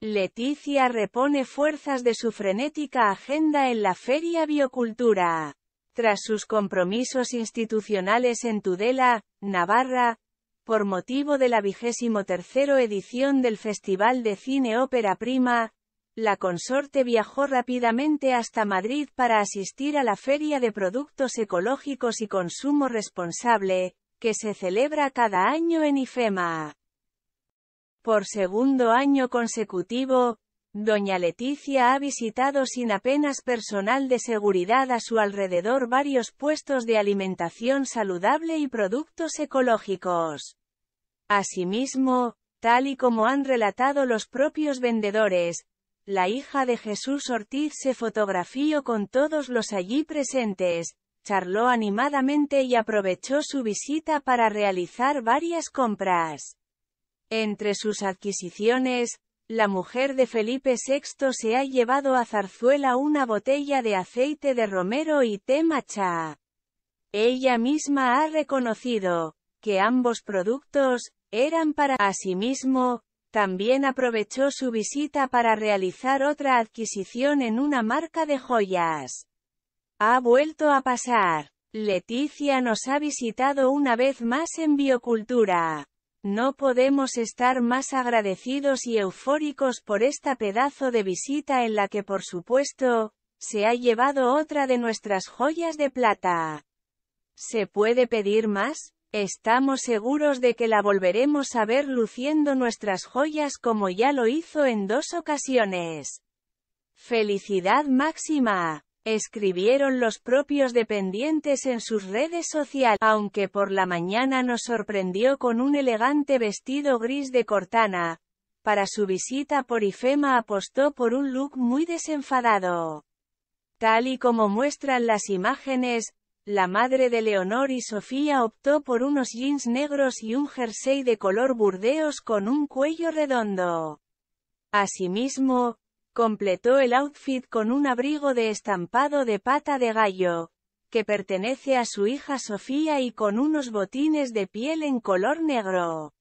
Leticia repone fuerzas de su frenética agenda en la Feria Biocultura. Tras sus compromisos institucionales en Tudela, Navarra, por motivo de la vigésimo tercero edición del Festival de Cine Ópera Prima, la consorte viajó rápidamente hasta Madrid para asistir a la Feria de Productos Ecológicos y Consumo Responsable, que se celebra cada año en IFEMA. Por segundo año consecutivo, Doña Leticia ha visitado sin apenas personal de seguridad a su alrededor varios puestos de alimentación saludable y productos ecológicos. Asimismo, tal y como han relatado los propios vendedores, la hija de Jesús Ortiz se fotografió con todos los allí presentes, charló animadamente y aprovechó su visita para realizar varias compras. Entre sus adquisiciones, la mujer de Felipe VI se ha llevado a Zarzuela una botella de aceite de romero y té matcha. Ella misma ha reconocido que ambos productos eran para mismo. también aprovechó su visita para realizar otra adquisición en una marca de joyas. Ha vuelto a pasar. Leticia nos ha visitado una vez más en Biocultura. No podemos estar más agradecidos y eufóricos por esta pedazo de visita en la que por supuesto, se ha llevado otra de nuestras joyas de plata. ¿Se puede pedir más? Estamos seguros de que la volveremos a ver luciendo nuestras joyas como ya lo hizo en dos ocasiones. ¡Felicidad máxima! escribieron los propios dependientes en sus redes sociales, aunque por la mañana nos sorprendió con un elegante vestido gris de Cortana. Para su visita por IFEMA apostó por un look muy desenfadado. Tal y como muestran las imágenes, la madre de Leonor y Sofía optó por unos jeans negros y un jersey de color burdeos con un cuello redondo. Asimismo, Completó el outfit con un abrigo de estampado de pata de gallo, que pertenece a su hija Sofía y con unos botines de piel en color negro.